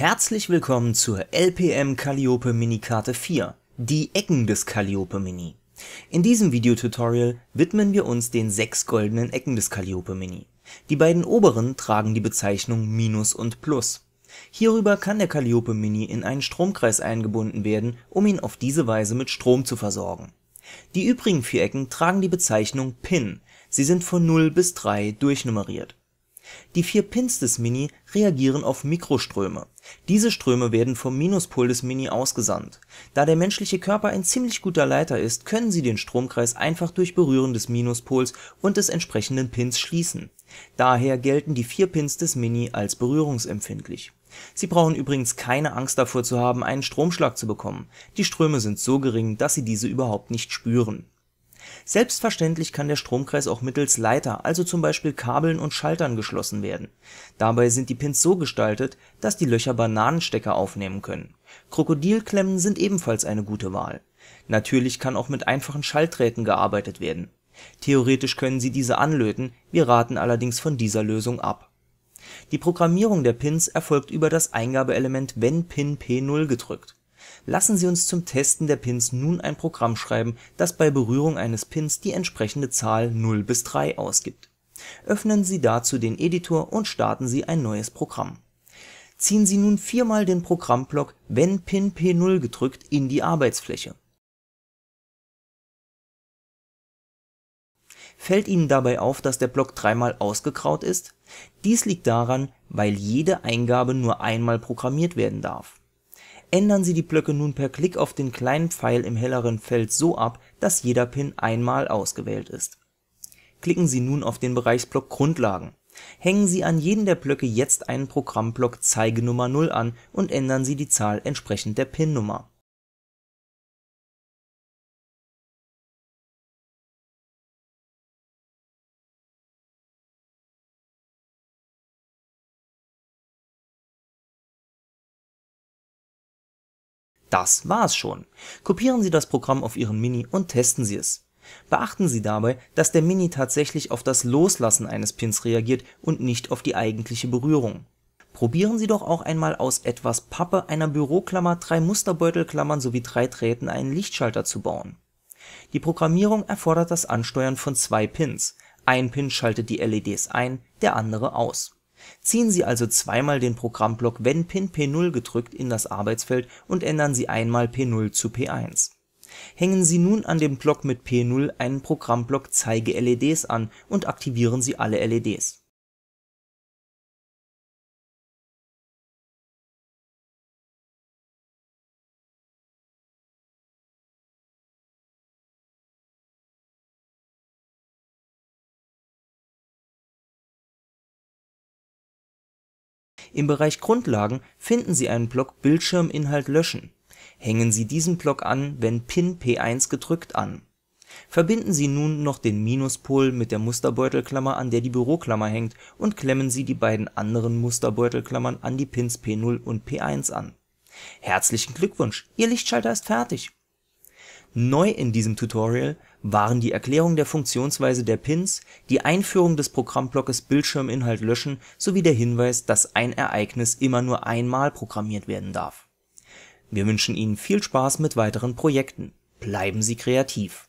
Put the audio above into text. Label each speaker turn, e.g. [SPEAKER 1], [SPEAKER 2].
[SPEAKER 1] Herzlich willkommen zur LPM Calliope Mini Karte 4, die Ecken des Calliope Mini. In diesem Videotutorial widmen wir uns den sechs goldenen Ecken des Calliope Mini. Die beiden oberen tragen die Bezeichnung Minus und Plus. Hierüber kann der Calliope Mini in einen Stromkreis eingebunden werden, um ihn auf diese Weise mit Strom zu versorgen. Die übrigen vier Ecken tragen die Bezeichnung Pin, sie sind von 0 bis 3 durchnummeriert. Die vier Pins des Mini reagieren auf Mikroströme. Diese Ströme werden vom Minuspol des Mini ausgesandt. Da der menschliche Körper ein ziemlich guter Leiter ist, können sie den Stromkreis einfach durch Berühren des Minuspols und des entsprechenden Pins schließen. Daher gelten die vier Pins des Mini als berührungsempfindlich. Sie brauchen übrigens keine Angst davor zu haben, einen Stromschlag zu bekommen, die Ströme sind so gering, dass sie diese überhaupt nicht spüren Selbstverständlich kann der Stromkreis auch mittels Leiter, also zum Beispiel Kabeln und Schaltern geschlossen werden. Dabei sind die Pins so gestaltet, dass die Löcher Bananenstecker aufnehmen können. Krokodilklemmen sind ebenfalls eine gute Wahl. Natürlich kann auch mit einfachen Schalträten gearbeitet werden. Theoretisch können Sie diese anlöten, wir raten allerdings von dieser Lösung ab. Die Programmierung der Pins erfolgt über das Eingabeelement „ wenn Pin P0 gedrückt Lassen Sie uns zum Testen der Pins nun ein Programm schreiben, das bei Berührung eines Pins die entsprechende Zahl 0 bis 3 ausgibt. Öffnen Sie dazu den Editor und starten Sie ein neues Programm. Ziehen Sie nun viermal den Programmblock „ Wenn Pin P0 gedrückt “in die Arbeitsfläche. Fällt Ihnen dabei auf, dass der Block dreimal ausgekraut ist? Dies liegt daran, weil jede Eingabe nur einmal programmiert werden darf Ändern Sie die Blöcke nun per Klick auf den kleinen Pfeil im helleren Feld so ab, dass jeder Pin einmal ausgewählt ist. Klicken Sie nun auf den Bereichsblock Grundlagen. Hängen Sie an jeden der Blöcke jetzt einen Programmblock Zeigenummer
[SPEAKER 2] 0 an und ändern Sie die Zahl entsprechend der PIN-Nummer Das war's schon. Kopieren Sie das
[SPEAKER 1] Programm auf Ihren Mini und testen Sie es. Beachten Sie dabei, dass der Mini tatsächlich auf das Loslassen eines Pins reagiert und nicht auf die eigentliche Berührung. Probieren Sie doch auch einmal aus etwas Pappe, einer Büroklammer, drei Musterbeutelklammern sowie drei Drähten einen Lichtschalter zu bauen. Die Programmierung erfordert das Ansteuern von zwei Pins. Ein Pin schaltet die LEDs ein, der andere aus Ziehen Sie also zweimal den Programmblock wenn Pin P0 gedrückt in das Arbeitsfeld und ändern Sie einmal P0 zu P1. Hängen Sie nun an dem Block mit P0 einen Programmblock Zeige LEDs an und
[SPEAKER 2] aktivieren Sie alle LEDs Im Bereich Grundlagen
[SPEAKER 1] finden Sie einen Block Bildschirminhalt löschen. Hängen Sie diesen Block an, wenn Pin P1 gedrückt an. Verbinden Sie nun noch den Minuspol mit der Musterbeutelklammer, an der die Büroklammer hängt, und klemmen Sie die beiden anderen Musterbeutelklammern an die Pins P0 und P1 an. Herzlichen Glückwunsch, Ihr Lichtschalter ist fertig! Neu in diesem Tutorial waren die Erklärung der Funktionsweise der Pins, die Einführung des Programmblockes Bildschirminhalt löschen sowie der Hinweis, dass ein Ereignis immer nur einmal programmiert werden darf. Wir wünschen Ihnen viel Spaß mit weiteren Projekten. Bleiben Sie kreativ